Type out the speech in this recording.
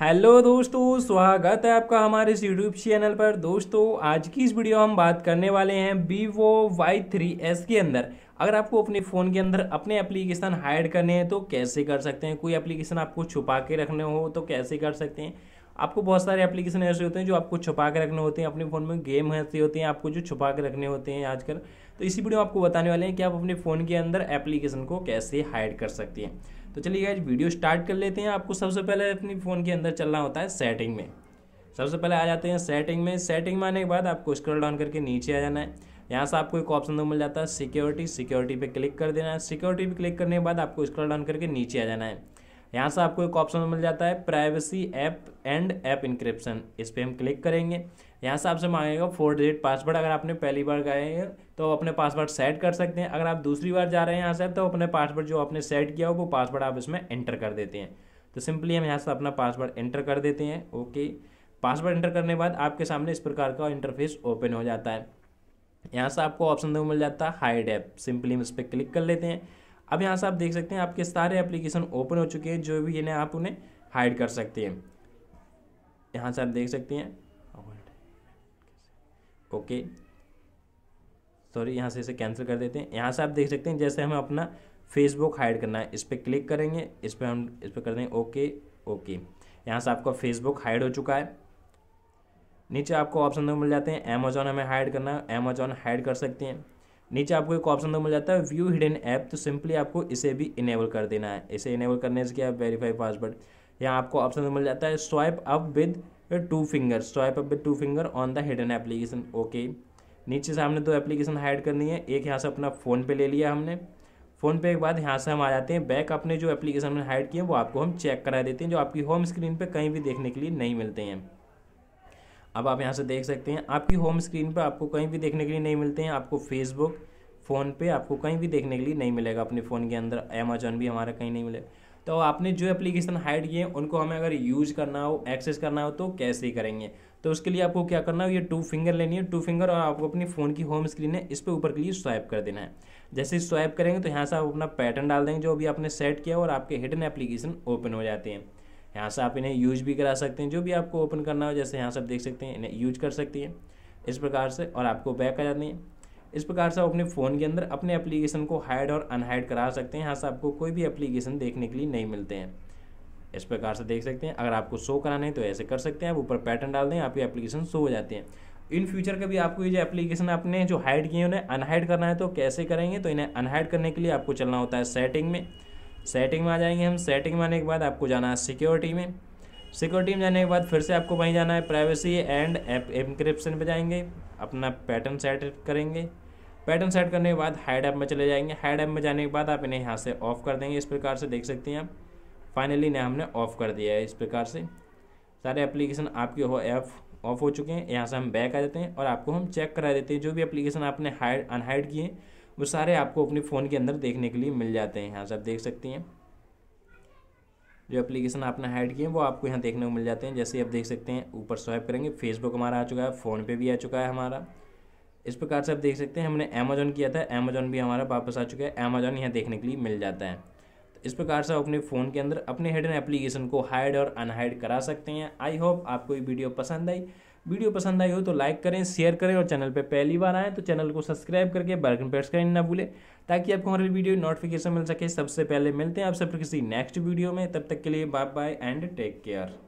hello दोस्तों स्वागत है आपका हमारे इस यूट्यूब चैनल पर दोस्तों आज की इस वीडियो हम बात करने वाले हैं वीवो वाई थ्री एस के अंदर अगर आपको अपने फ़ोन के अंदर अपने एप्लीकेशन हाइड करने हैं तो कैसे कर सकते हैं कोई एप्लीकेशन आपको छुपा के रखने हो तो कैसे कर सकते हैं आपको बहुत सारे एप्लीकेशन ऐसे होते हैं जो आपको छुपा के रखने होते हैं अपने फ़ोन में गेम ऐसे होते हैं आपको जो छुपा के रखने होते हैं आजकल तो इसी वीडियो में आपको बताने वाले हैं कि आप अपने फ़ोन के अंदर एप्लीकेशन को कैसे हाइड कर सकते हैं तो चलिए गाइज वीडियो स्टार्ट कर लेते हैं आपको सबसे पहले अपनी फ़ोन के अंदर चलना होता है सेटिंग में सबसे पहले आ जाते हैं सेटिंग में सेटिंग में आने के बाद आपको स्क्रॉल डाउन करके नीचे आ जाना है यहाँ से आपको एक ऑप्शन दो तो मिल जाता है सिक्योरिटी सिक्योरिटी पे क्लिक कर देना है सिक्योरिटी पे क्लिक करने के बाद आपको स्क्रॉल डाउन करके नीचे आ जाना है यहाँ से आपको एक ऑप्शन मिल जाता है privacy app and app encryption इस पर हम क्लिक करेंगे यहाँ से आपसे मांगेगा फोर डिजिट पासवर्ड अगर आपने पहली बार गए हैं तो अपने पासवर्ड सेट कर सकते हैं अगर आप दूसरी बार जा रहे हैं यहाँ से तो अपने पासवर्ड जो आपने सेट किया हो वो पासवर्ड आप इसमें एंटर कर देते हैं तो सिंपली हम यहाँ से अपना पासवर्ड एंटर कर देते हैं ओके पासवर्ड एंटर करने के बाद आपके सामने इस प्रकार का इंटरफेस ओपन हो जाता है यहाँ से आपको ऑप्शन दो मिल जाता है हाइड ऐप सिंपली हम इस पर क्लिक कर लेते हैं अब यहाँ से आप देख सकते हैं आपके सारे एप्लीकेशन ओपन हो चुके हैं जो भी इन्हें आप उन्हें हाइड कर सकते हैं यहाँ से आप देख सकते हैं ओके सॉरी यहाँ से इसे कैंसिल कर देते हैं यहाँ से आप देख सकते हैं जैसे हमें अपना फेसबुक हाइड करना है इस पर क्लिक करेंगे इस पर हम इस पर कर देंगे ओके ओके यहाँ से आपका फेसबुक हाइड हो चुका है नीचे आपको ऑप्शन मिल जाते हैं अमेजोन हमें हाइड करना है अमेजोन हाइड कर सकते हैं नीचे आपको एक ऑप्शन तो मिल जाता है व्यू हिडन ऐप तो सिंपली आपको इसे भी इनेबल कर देना है इसे इनेबल करने से क्या वेरीफाई पासवर्ड यहाँ आपको ऑप्शन तो मिल जाता है swipe up with two finger swipe up with two finger on the hidden application okay नीचे से हमने दो एप्लीकेशन हाइड करनी है एक यहाँ से अपना फ़ोन पे ले लिया हमने फ़ोन पे के बाद यहाँ से हम आ जाते हैं बैक अपने जो एप्लीकेशन हमने हाइड किए हैं वो आपको हम चेक करा देते हैं जो आपकी होम स्क्रीन पे कहीं भी देखने के लिए नहीं मिलते हैं अब आप यहाँ से देख सकते हैं आपकी होम स्क्रीन पर आपको कहीं भी देखने के लिए नहीं मिलते हैं आपको फेसबुक फ़ोन पे आपको कहीं भी देखने के लिए नहीं मिलेगा अपने फ़ोन के अंदर अमेजोन भी हमारा कहीं नहीं मिलेगा तो आपने जो एप्लीकेशन हाइड किए उनको हमें अगर यूज करना हो एक्सेस करना हो तो कैसे ही करेंगे तो उसके लिए आपको क्या करना हो ये टू फिंगर लेनी है टू फिंगर और आपको अपनी फ़ोन की होम स्क्रीन है इस पर ऊपर के लिए स्वाइप कर देना है जैसे स्वाइप करेंगे तो यहाँ से आप अपना पैटर्न डाल देंगे जो अभी आपने सेट किया और आपके हिडन एप्लीकेशन ओपन हो जाते हैं यहाँ से आप इन्हें यूज भी करा सकते हैं जो भी आपको ओपन करना हो जैसे यहाँ से आप देख सकते हैं इन्हें यूज कर सकती हैं इस प्रकार से और आपको बैक आ जाती है इस प्रकार से आप अपने फ़ोन के अंदर अपने एप्लीकेशन को हाइड और अनहाइड करा सकते हैं यहाँ से आपको कोई भी एप्लीकेशन देखने के लिए नहीं मिलते हैं इस प्रकार से देख सकते हैं अगर आपको शो कराना है तो ऐसे कर सकते हैं आप ऊपर पैटर्न डाल दें आपकी एप्लीकेशन शो हो जाती है इन फ्यूचर कभी आपको ये जो एप्लीकेशन आपने जो हाइड किए उन्हें अनहाइड करना है तो कैसे करेंगे तो इन्हें अनहाइड करने के लिए आपको चलना होता है सेटिंग में सेटिंग में आ जाएंगे हम सेटिंग में आने के बाद आपको जाना है सिक्योरिटी में सिक्योरिटी में जाने के बाद फिर से आपको वहीं जाना है प्राइवेसी एंड एनक्रिप्शन पे जाएंगे अपना पैटर्न सेट करेंगे पैटर्न सेट करने के बाद हाइड ऐप में चले जाएंगे हाइड ऐप में जाने के बाद आप इन्हें यहाँ से ऑफ कर देंगे इस प्रकार से देख सकते हैं आप फाइनली इन्हें हमने ऑफ कर दिया है इस प्रकार से सारे एप्लीकेशन आपके हो ऐप ऑफ हो चुके हैं यहाँ से हम बैक आ जाते हैं और आपको हम चेक करा देते हैं जो भी एप्लीकेशन आपने हाइड अनहाइड किए वो सारे आपको अपने फ़ोन के अंदर देखने के लिए मिल जाते हैं यहाँ से आप देख सकती हैं जो एप्लीकेशन आपने हाइड किए हैं वो आपको यहाँ देखने को मिल जाते हैं जैसे आप देख सकते हैं ऊपर स्वाइप करेंगे फेसबुक हमारा आ चुका है फ़ोन पे भी आ चुका है हमारा इस प्रकार से आप देख सकते हैं हमने अमेजोन किया था अमेजोन भी हमारा वापस आ चुका है अमेजोन यहाँ देखने के लिए मिल जाता है तो इस प्रकार से आप अपने फ़ोन के अंदर अपने हिडन एप्लीकेशन को हाइड और अनहाइड करा सकते हैं आई होप आपको ये वीडियो पसंद आई वीडियो पसंद आई हो तो लाइक करें शेयर करें और चैनल पर पहली बार आएँ तो चैनल को सब्सक्राइब करके बेलकन प्रेस करें ना भूलें ताकि आपको हमारे वीडियो नोटिफिकेशन मिल सके सबसे पहले मिलते हैं आप सब किसी नेक्स्ट वीडियो में तब तक के लिए bye bye and take care